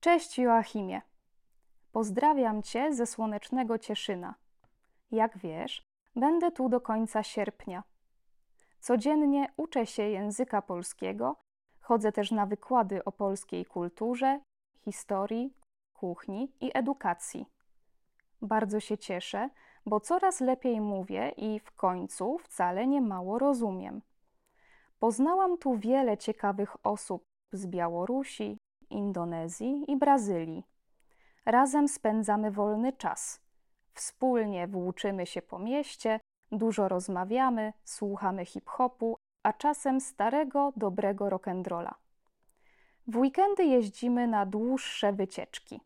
Cześć Joachimie. Pozdrawiam Cię ze słonecznego Cieszyna. Jak wiesz, będę tu do końca sierpnia. Codziennie uczę się języka polskiego, chodzę też na wykłady o polskiej kulturze, historii, kuchni i edukacji. Bardzo się cieszę, bo coraz lepiej mówię i w końcu wcale nie mało rozumiem. Poznałam tu wiele ciekawych osób z Białorusi, Indonezji i Brazylii. Razem spędzamy wolny czas. Wspólnie włóczymy się po mieście, dużo rozmawiamy, słuchamy hip-hopu, a czasem starego, dobrego rock'n'rolla. W weekendy jeździmy na dłuższe wycieczki.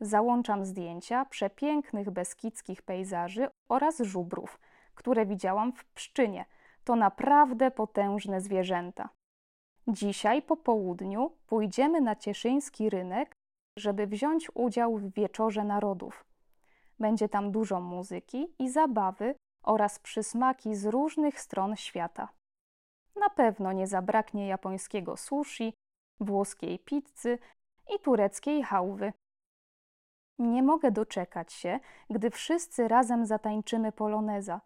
Załączam zdjęcia przepięknych beskidzkich pejzaży oraz żubrów, które widziałam w Pszczynie. To naprawdę potężne zwierzęta. Dzisiaj po południu pójdziemy na cieszyński rynek, żeby wziąć udział w wieczorze narodów. Będzie tam dużo muzyki i zabawy oraz przysmaki z różnych stron świata. Na pewno nie zabraknie japońskiego sushi, włoskiej pizzy i tureckiej hałwy. Nie mogę doczekać się, gdy wszyscy razem zatańczymy poloneza.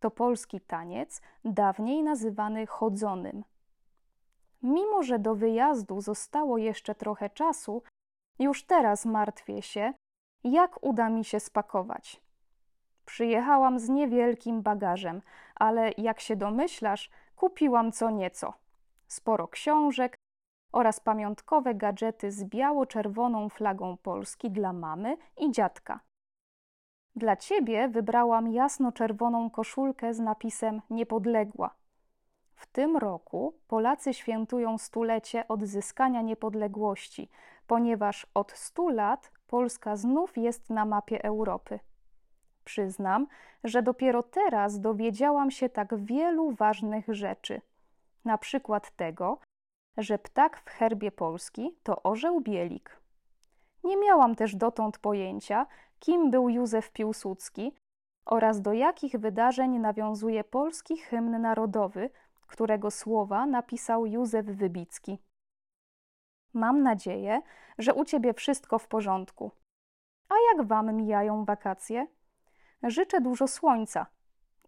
To polski taniec, dawniej nazywany chodzonym. Mimo, że do wyjazdu zostało jeszcze trochę czasu, już teraz martwię się, jak uda mi się spakować. Przyjechałam z niewielkim bagażem, ale jak się domyślasz, kupiłam co nieco. Sporo książek oraz pamiątkowe gadżety z biało-czerwoną flagą Polski dla mamy i dziadka. Dla ciebie wybrałam jasno-czerwoną koszulkę z napisem Niepodległa w tym roku Polacy świętują stulecie odzyskania niepodległości, ponieważ od 100 lat Polska znów jest na mapie Europy. Przyznam, że dopiero teraz dowiedziałam się tak wielu ważnych rzeczy. Na przykład tego, że ptak w herbie Polski to orzeł bielik. Nie miałam też dotąd pojęcia, kim był Józef Piłsudski oraz do jakich wydarzeń nawiązuje polski hymn narodowy – którego słowa napisał Józef Wybicki. Mam nadzieję, że u Ciebie wszystko w porządku. A jak Wam mijają wakacje? Życzę dużo słońca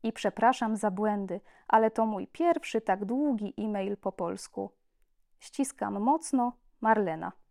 i przepraszam za błędy, ale to mój pierwszy tak długi e-mail po polsku. Ściskam mocno, Marlena.